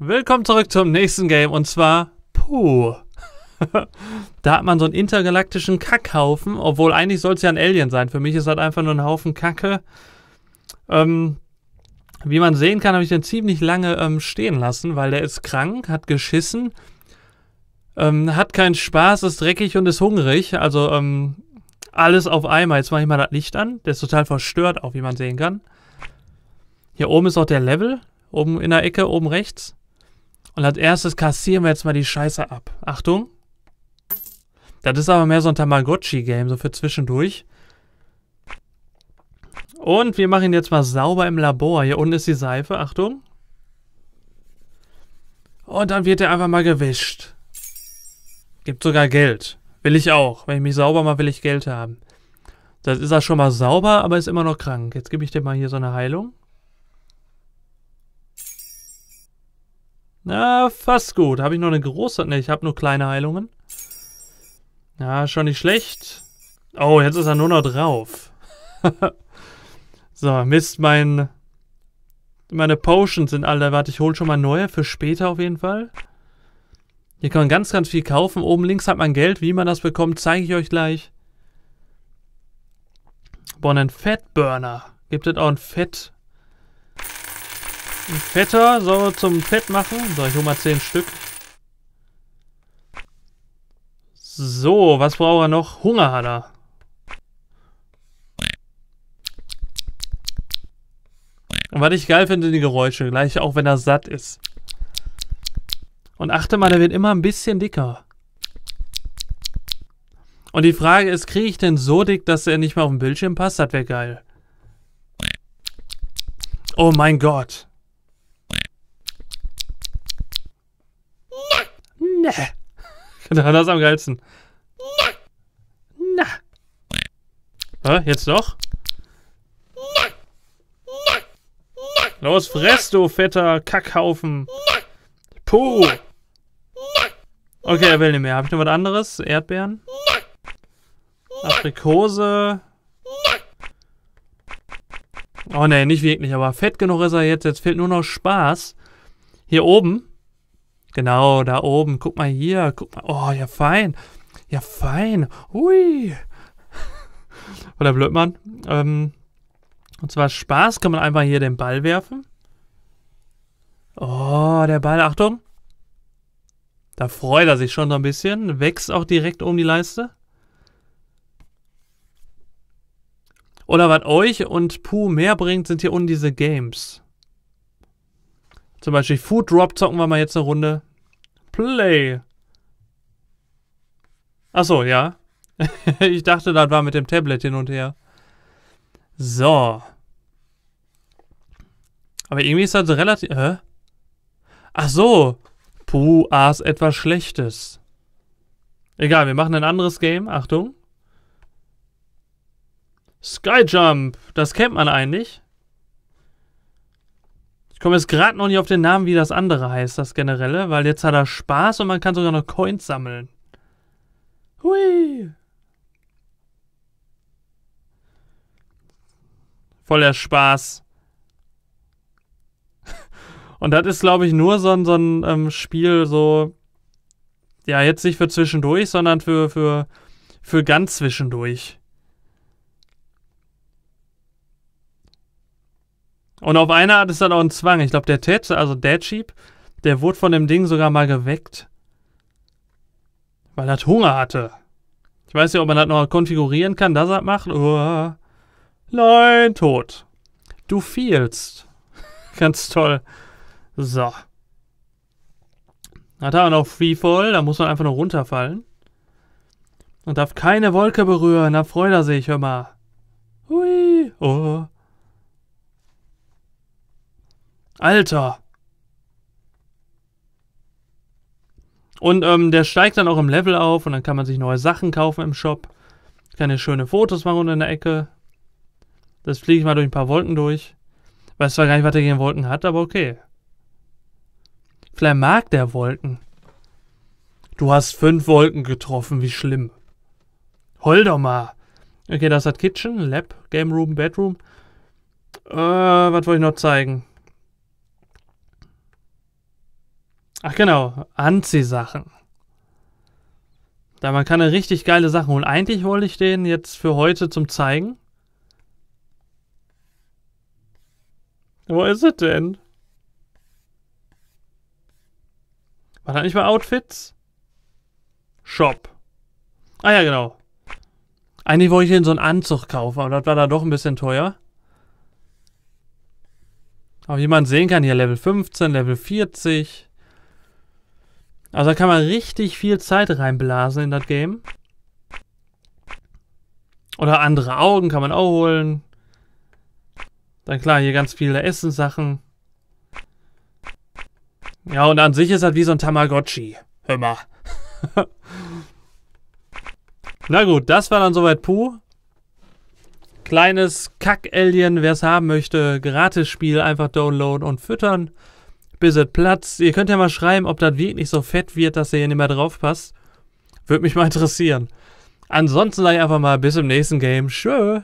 Willkommen zurück zum nächsten Game und zwar Puh. da hat man so einen intergalaktischen Kackhaufen, obwohl eigentlich soll es ja ein Alien sein. Für mich ist das einfach nur ein Haufen Kacke. Ähm, wie man sehen kann, habe ich den ziemlich lange ähm, stehen lassen, weil der ist krank, hat geschissen, ähm, hat keinen Spaß, ist dreckig und ist hungrig. Also ähm, alles auf einmal. Jetzt mache ich mal das Licht an. Der ist total verstört, auch wie man sehen kann. Hier oben ist auch der Level. Oben in der Ecke, oben rechts. Und als erstes kassieren wir jetzt mal die Scheiße ab. Achtung. Das ist aber mehr so ein Tamagotchi-Game, so für zwischendurch. Und wir machen jetzt mal sauber im Labor. Hier unten ist die Seife, Achtung. Und dann wird er einfach mal gewischt. Gibt sogar Geld. Will ich auch. Wenn ich mich sauber mache, will ich Geld haben. Das ist er schon mal sauber, aber ist immer noch krank. Jetzt gebe ich dir mal hier so eine Heilung. Na, fast gut. Habe ich noch eine große? Ne, ich habe nur kleine Heilungen. Ja, schon nicht schlecht. Oh, jetzt ist er nur noch drauf. so, Mist, mein... Meine Potions sind alle. Warte, ich hole schon mal neue für später auf jeden Fall. Hier kann man ganz, ganz viel kaufen. Oben links hat man Geld. Wie man das bekommt, zeige ich euch gleich. Boah, einen Fettburner. Gibt es auch einen Fett... Ein fetter. Sollen wir zum Fett machen? So, ich hole mal 10 Stück. So, was braucht er noch? Hunger hat er. Und was ich geil finde, sind die Geräusche. Gleich auch, wenn er satt ist. Und achte mal, der wird immer ein bisschen dicker. Und die Frage ist, kriege ich den so dick, dass er nicht mehr auf dem Bildschirm passt? Das wäre geil. Oh mein Gott. Ne. Das ist am geilsten. Na. Na. Hä, jetzt noch? Na. Na. Na. Los, fress, du fetter Kackhaufen. Na. Puh. Na. Okay, er will nicht mehr. Hab ich noch was anderes? Erdbeeren? Aprikose? Oh ne, nicht wirklich, aber fett genug ist er jetzt. Jetzt fehlt nur noch Spaß. Hier oben Genau, da oben. Guck mal hier. Guck mal. Oh, ja, fein. Ja, fein. Hui. Oder Blödmann. Ähm, und zwar Spaß kann man einfach hier den Ball werfen. Oh, der Ball, Achtung. Da freut er sich schon so ein bisschen. Wächst auch direkt um die Leiste. Oder was euch und Puh mehr bringt, sind hier unten diese Games. Zum Beispiel Food Drop zocken wir mal jetzt eine Runde. Play. Achso, ja. ich dachte, das war mit dem Tablet hin und her. So. Aber irgendwie ist das relativ... Hä? Ach so. Puh, aß etwas Schlechtes. Egal, wir machen ein anderes Game. Achtung. Skyjump. Das kennt man eigentlich. Ich komme jetzt gerade noch nicht auf den Namen, wie das andere heißt, das generelle, weil jetzt hat er Spaß und man kann sogar noch Coins sammeln. Hui! Voller Spaß. Und das ist, glaube ich, nur so ein, so ein ähm, Spiel, so. Ja, jetzt nicht für zwischendurch, sondern für, für, für ganz zwischendurch. Und auf eine Art ist das auch ein Zwang. Ich glaube, der Ted, also Dad Sheep, der wurde von dem Ding sogar mal geweckt, weil er Hunger hatte. Ich weiß nicht, ob man das noch konfigurieren kann, dass er macht. Oh, nein, tot. Du fielst. Ganz toll. So. Hat er auch noch Freefall, da muss man einfach nur runterfallen. Und darf keine Wolke berühren, da freut er sich immer. Hui, oh. Alter. Und ähm, der steigt dann auch im Level auf und dann kann man sich neue Sachen kaufen im Shop. Kann ja schöne Fotos machen unten in der Ecke. Das fliege ich mal durch ein paar Wolken durch. Weiß zwar gar nicht, was er gegen Wolken hat, aber okay. Vielleicht mag der Wolken. Du hast fünf Wolken getroffen, wie schlimm. Hol doch mal. Okay, das hat Kitchen, Lab, Game Room, Bedroom. Äh, was wollte ich noch zeigen? Ach genau, Anziehsachen. Da man kann eine richtig geile Sachen holen. Eigentlich wollte ich den jetzt für heute zum Zeigen. Wo ist es denn? War da nicht mal Outfits? Shop. Ah ja, genau. Eigentlich wollte ich den so einen Anzug kaufen, aber das war da doch ein bisschen teuer. Aber wie man sehen kann, hier Level 15, Level 40. Also da kann man richtig viel Zeit reinblasen in das Game. Oder andere Augen kann man auch holen. Dann klar, hier ganz viele Essenssachen. Ja, und an sich ist das wie so ein Tamagotchi. Hör mal. Na gut, das war dann soweit Puh. Kleines Kack-Alien, wer es haben möchte, Gratis-Spiel einfach downloaden und füttern bisschen Platz. Ihr könnt ja mal schreiben, ob das wirklich so fett wird, dass ihr hier nicht mehr drauf passt. Würde mich mal interessieren. Ansonsten sage ich einfach mal bis im nächsten Game. Tschö.